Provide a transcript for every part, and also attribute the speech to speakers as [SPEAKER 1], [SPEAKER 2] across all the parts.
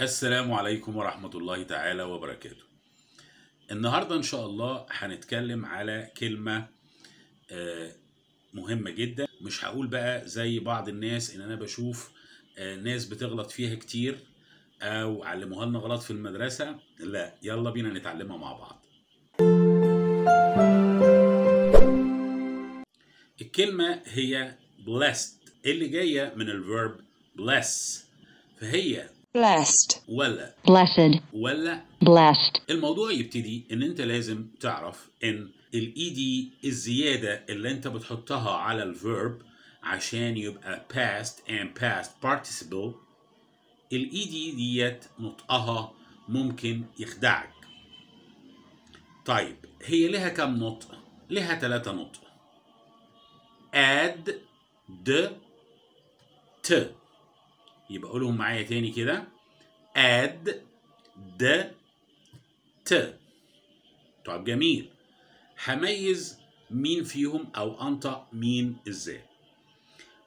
[SPEAKER 1] السلام عليكم ورحمة الله تعالى وبركاته النهاردة إن شاء الله هنتكلم على كلمة آه، مهمة جدا مش هقول بقى زي بعض الناس إن أنا بشوف آه، ناس بتغلط فيها كتير أو علموها لنا غلط في المدرسة لا يلا بينا نتعلمها مع بعض الكلمة هي blessed اللي جاية من الفيرب bless فهي blessed ولا blessed ولا blessed الموضوع يبتدي ان انت لازم تعرف ان الاي دي e الزياده اللي انت بتحطها على الفيرب عشان يبقى past and past participle الاي دي e ديت نطقها ممكن يخدعك طيب هي لها كم نطق لها ثلاثة نطق add د ت يبقى قولهم معايا تاني كده add د ت طب جميل هميز مين فيهم او انطق مين ازاي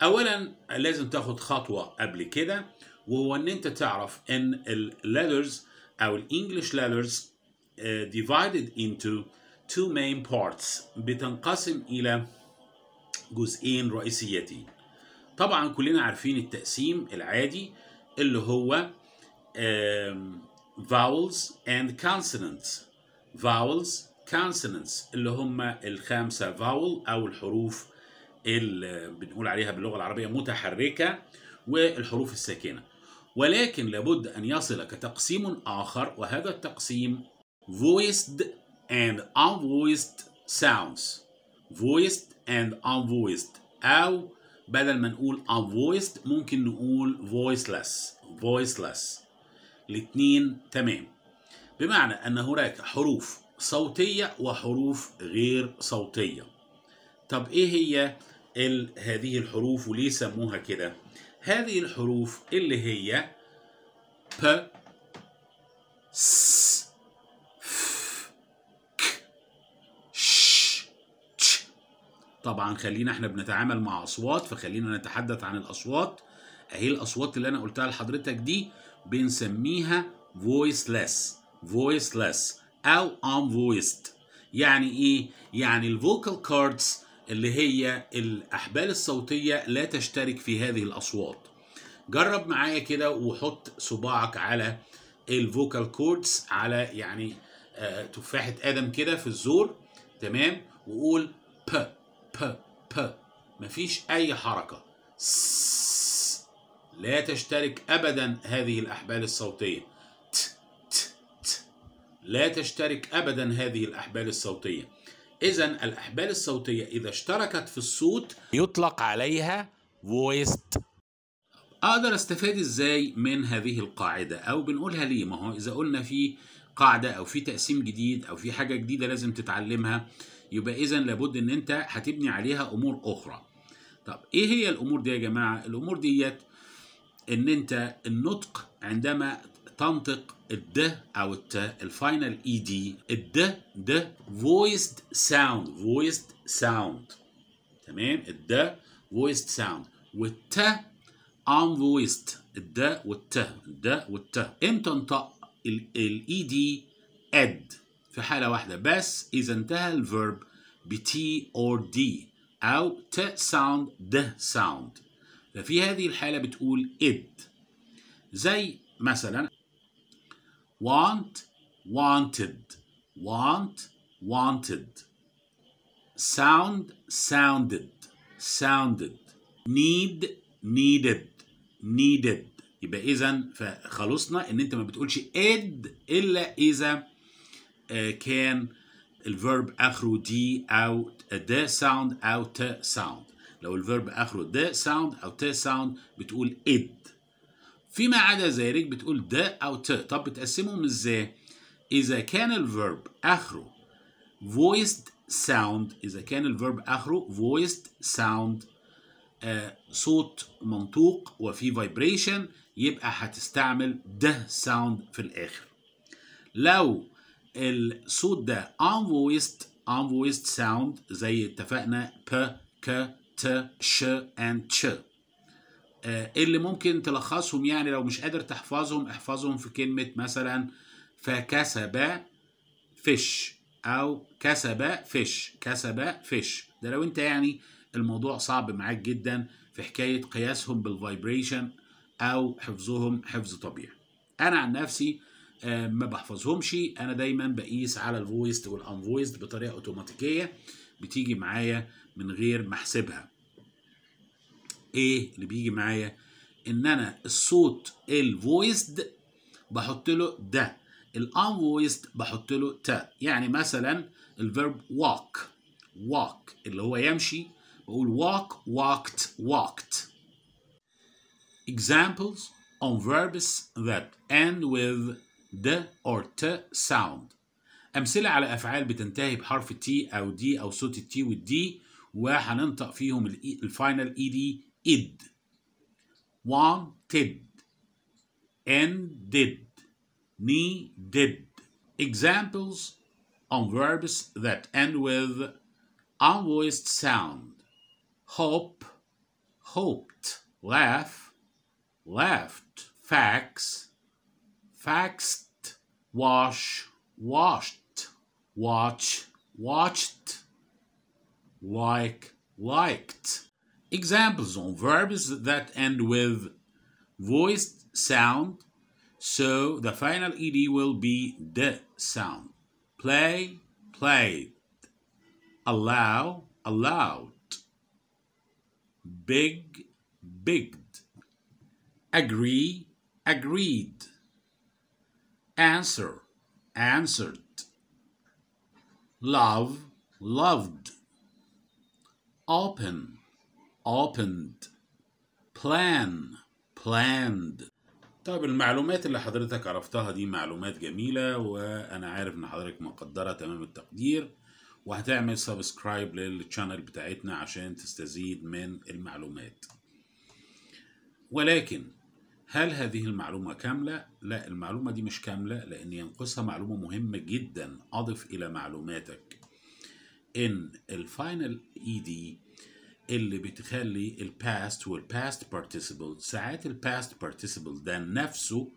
[SPEAKER 1] اولا لازم تاخد خطوه قبل كده وهو ان انت تعرف ان letters او الانجليش letters آه، divided into two main parts بتنقسم الى جزئين رئيسيتين طبعا كلنا عارفين التقسيم العادي اللي هو Um, vowels and consonants vowels consonants اللي هم الخامسة vowel أو الحروف اللي بنقول عليها باللغة العربية متحركة والحروف الساكنة ولكن لابد أن يصلك تقسيم آخر وهذا التقسيم voiced and unvoiced sounds voiced and unvoiced أو بدل ما نقول unvoiced ممكن نقول voiceless voiceless الاثنين تمام بمعنى أن هناك حروف صوتية وحروف غير صوتية طب إيه هي هذه الحروف وليه سموها كده هذه الحروف اللي هي ب س ف ك ش تش طبعا خلينا احنا بنتعامل مع اصوات فخلينا نتحدث عن الاصوات اهي الاصوات اللي انا قلتها لحضرتك دي بنسميها voiceless voiceless أو unvoiced يعني إيه؟ يعني الفوكال كاردز اللي هي الأحبال الصوتية لا تشترك في هذه الأصوات جرب معايا كده وحط صباعك على الفوكال كوردز على يعني آه تفاحة آدم كده في الزور تمام وقول ب ب ب مفيش أي حركة سس لا تشترك أبدا هذه الأحبال الصوتية ت ت ت لا تشترك أبدا هذه الأحبال الصوتية إذا الأحبال الصوتية إذا اشتركت في الصوت يطلق عليها voiced أقدر أستفاد إزاي من هذه القاعدة أو بنقولها ليه ما هو إذا قلنا في قاعدة أو في تقسيم جديد أو في حاجة جديدة لازم تتعلمها يبقى إذا لابد إن أنت هتبني عليها أمور أخرى طب إيه هي الأمور دي يا جماعة؟ الأمور ديت ان انت النطق عندما تنطق الد او الت الفاينل اي دي الد د فويسد ساوند فويسد ساوند تمام الد فويسد ساوند والت ان فويسد الد والت الد والت امتى انطق الاي دي اد e في حاله واحده بس اذا انتهى الفيرب بتي اور دي او ت ساوند د ساوند ففي هذه الحالة بتقول it زي مثلا want wanted want wanted sound sounded sounded need needed needed يبقى اذا فخلصنا ان انت ما بتقولش اد الا اذا آه، كان الفيرب اخره دي او ده ساوند او ت ساوند لو الفيرب اخره د ساوند او ت ساوند بتقول اد فيما عدا ذلك بتقول د او ت طب بتقسمهم ازاي اذا كان الفيرب اخره voiced sound اذا كان الفيرب اخره voiced sound آه صوت منطوق وفي vibration يبقى هتستعمل ده ساوند في الاخر لو الصوت ده unvoiced unvoiced sound زي اتفقنا ب ك ت ش اند تش آه، إيه اللي ممكن تلخصهم يعني لو مش قادر تحفظهم احفظهم في كلمة مثلا فكسب فيش أو كسب فيش كسب فيش ده لو أنت يعني الموضوع صعب معاك جدا في حكاية قياسهم بالفايبريشن أو حفظهم حفظ طبيعي أنا عن نفسي آه، ما بحفظهمش انا دايما بقيس على الفويست والانفويست بطريقه اوتوماتيكيه بتيجي معايا من غير ما احسبها ايه اللي بيجي معايا ان انا الصوت الفويسد بحط له ده الانفويسد بحط له تا يعني مثلا الفيرب walk walk اللي هو يمشي بقول walk walked walked examples on verbs that end with د or ت sound أمثلة على أفعال بتنتهي بحرف T أو D أو صوت التي والدي وهننطق فيهم الفاينل إي دي إد wanted ended needed examples on verbs that end with unvoiced sound hope hoped laugh laughed facts faxed, wash, washed, watch, watched, like, liked. Examples on verbs that end with voiced sound, so the final ed will be the sound. Play, played. Allow, allowed. Big, bigged. Agree, agreed. answer answered love loved open opened plan planned طيب المعلومات اللي حضرتك عرفتها دي معلومات جميلة وأنا عارف إن حضرتك مقدرة تمام التقدير وهتعمل سبسكرايب للشانل بتاعتنا عشان تستزيد من المعلومات ولكن هل هذه المعلومة كاملة؟ لا المعلومة دي مش كاملة لأن ينقصها معلومة مهمة جدا أضف إلى معلوماتك إن الفاينل إي دي اللي بتخلي الباست والباست بارتيسيبل ساعات الباست بارتيسيبل ده نفسه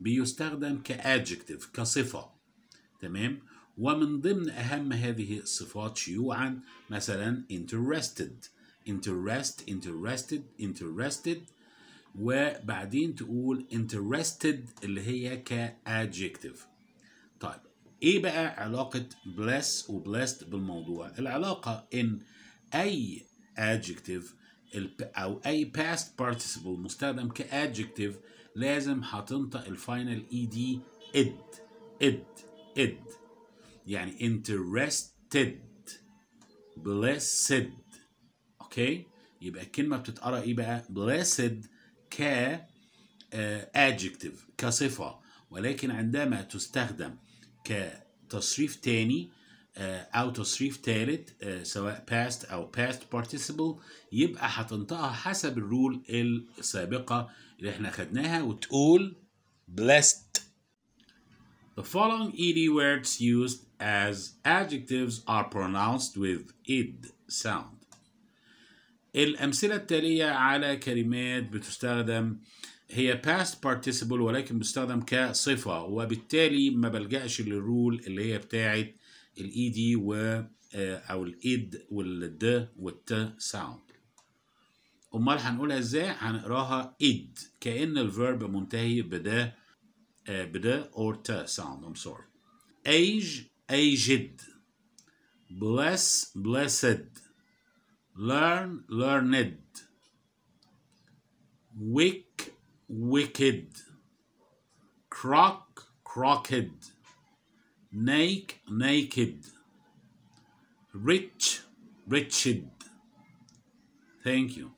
[SPEAKER 1] بيستخدم كادجكتيف كصفة تمام ومن ضمن أهم هذه الصفات شيوعا مثلا interested interest interested interested وبعدين تقول interested اللي هي adjective طيب ايه بقى علاقة bless blessed بالموضوع العلاقة ان اي adjective او اي past participle مستخدم كadjective لازم هتنطق الفاينل اي دي اد اد اد يعني interested blessed اوكي يبقى الكلمة بتتقرا ايه بقى blessed ك adjective كصفة ولكن عندما تستخدم كتصريف تاني أو تصريف تالت سواء past أو past participle يبقى هتنطقها حسب الرول السابقة اللي احنا خدناها وتقول blessed The following ED words used as adjectives are pronounced with id sound الأمثلة التالية على كلمات بتستخدم هي past participle ولكن بتستخدم كصفة وبالتالي ما بلجأش للرول اللي هي بتاعت الـ ed و آه، أو d والد والت sound. أمال هنقولها إزاي؟ هنقراها إد كأن الفيرب منتهي بدا آه، بدا or t sound I'm sorry age aged bless blessed learn, learned, wick, wicked, crock crocked, nake, naked, rich, riched. Thank you.